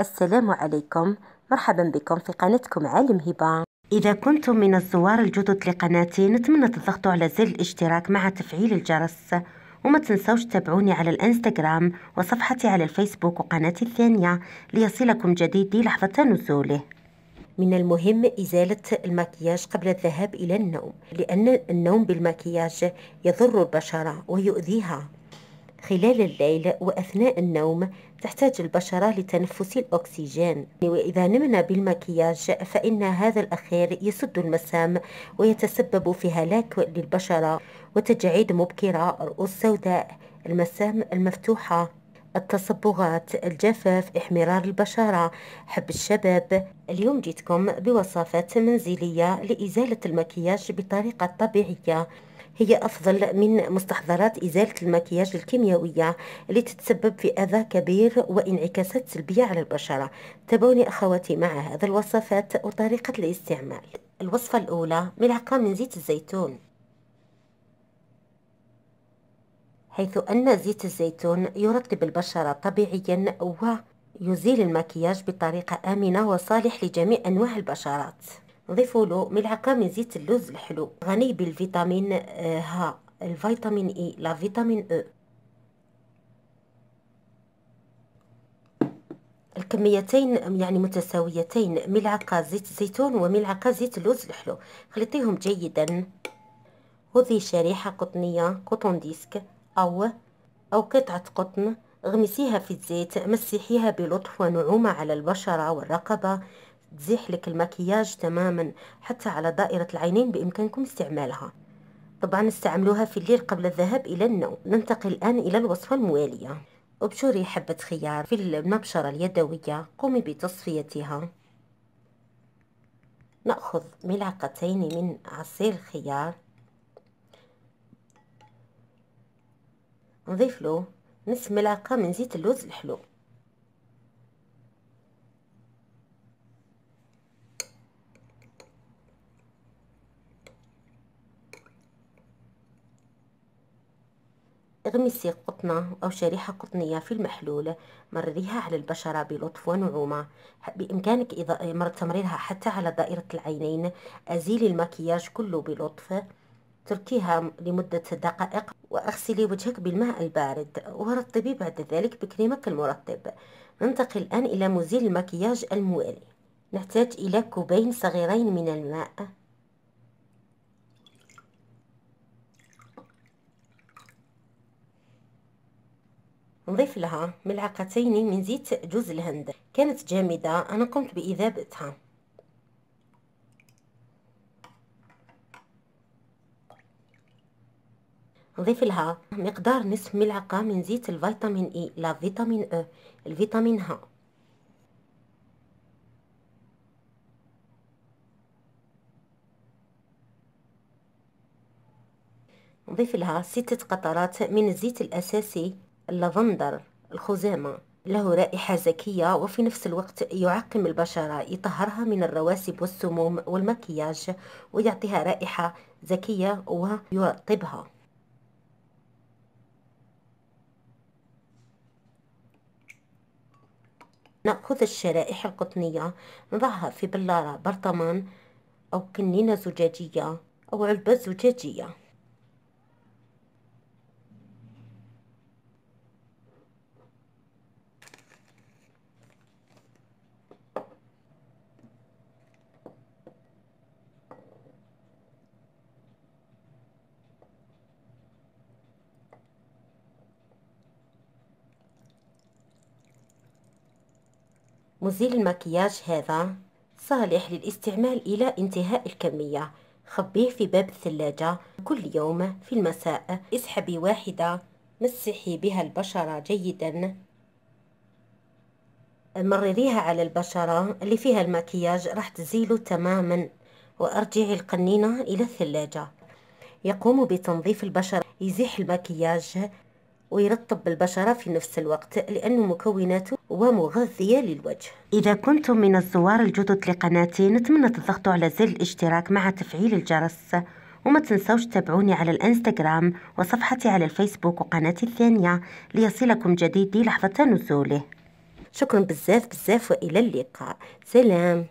السلام عليكم مرحبا بكم في قناتكم عالم هبة إذا كنتم من الزوار الجدد لقناتي نتمنى تضغطوا على زر الاشتراك مع تفعيل الجرس وما تنسوش تابعوني على الانستغرام وصفحتي على الفيسبوك وقناتي الثانية ليصلكم جديدي لحظة نزوله من المهم إزالة المكياج قبل الذهاب إلى النوم لأن النوم بالمكياج يضر البشرة ويؤذيها خلال الليل وأثناء النوم تحتاج البشرة لتنفس الأكسجين وإذا نمنا بالمكياج فإن هذا الأخير يسد المسام ويتسبب في هلاك للبشرة وتجاعيد مبكرة رؤوس سوداء المسام المفتوحة التصبغات الجفاف احمرار البشرة حب الشباب اليوم جيتكم بوصفات منزلية لإزالة المكياج بطريقة طبيعية هي أفضل من مستحضرات إزالة المكياج الكيميائية اللي تتسبب في أذى كبير وانعكاسات سلبية على البشرة تابعوني أخواتي مع هذا الوصفات وطريقة الاستعمال الوصفة الأولى ملعقة من زيت الزيتون حيث أن زيت الزيتون يرطب البشرة طبيعيا ويزيل المكياج بطريقة آمنة وصالح لجميع أنواع البشرات ضيفوا له ملعقه من زيت اللوز الحلو غني بالفيتامين آه، ها الفيتامين اي لا فيتامين او الكميتين يعني متساويتين ملعقه زيت زيتون وملعقه زيت اللوز الحلو خلطيهم جيدا خذي شريحه قطنيه قطن ديسك او او قطعه قطن اغمسيها في الزيت مسحيها بلطف ونعومه على البشره والرقبه تزيح لك المكياج تماما حتى على دائرة العينين بإمكانكم استعمالها طبعا استعملوها في الليل قبل الذهاب إلى النوم ننتقل الآن إلى الوصفة الموالية ابشري حبة خيار في المبشرة اليدوية قومي بتصفيتها نأخذ ملعقتين من عصير الخيار نضيف له نصف ملعقة من زيت اللوز الحلو اغمسي قطنة أو شريحة قطنية في المحلول مرريها على البشرة بلطف ونعومة بإمكانك تمريرها حتى على دائرة العينين أزيلي المكياج كله بلطف تركيها لمدة دقائق وأغسلي وجهك بالماء البارد ورطبي بعد ذلك بكريمك المرطب ننتقل الآن إلى مزيل المكياج الموالي نحتاج إلى كوبين صغيرين من الماء نضيف لها ملعقتين من زيت جوز الهند كانت جامدة أنا قمت بإذابتها نضيف لها مقدار نصف ملعقة من زيت الفيتامين إي لا فيتامين أ الفيتامين ها نضيف لها ستة قطرات من الزيت الأساسي اللافندر الخزامة له رائحة زكية وفي نفس الوقت يعقم البشرة يطهرها من الرواسب والسموم والمكياج ويعطيها رائحة زكية ويرطبها نأخذ الشرائح القطنية نضعها في بلارة برطمان أو كنينة زجاجية أو علبة زجاجية مزيل المكياج هذا صالح للاستعمال إلى انتهاء الكمية خبيه في باب الثلاجة كل يوم في المساء اسحبي واحدة مسحي بها البشرة جيدا مرريها على البشرة اللي فيها المكياج راح تزيله تماما وأرجعي القنينة إلى الثلاجة يقوم بتنظيف البشرة يزيح المكياج ويرطب البشرة في نفس الوقت لأنه مكوناته ومغذية للوجه إذا كنتم من الزوار الجدد لقناتي نتمنى تضغطوا على زر الاشتراك مع تفعيل الجرس وما تنسوش تتابعوني على الانستغرام وصفحتي على الفيسبوك وقناتي الثانية ليصلكم جديدي لحظة نزوله شكرا بزاف بزاف وإلى اللقاء سلام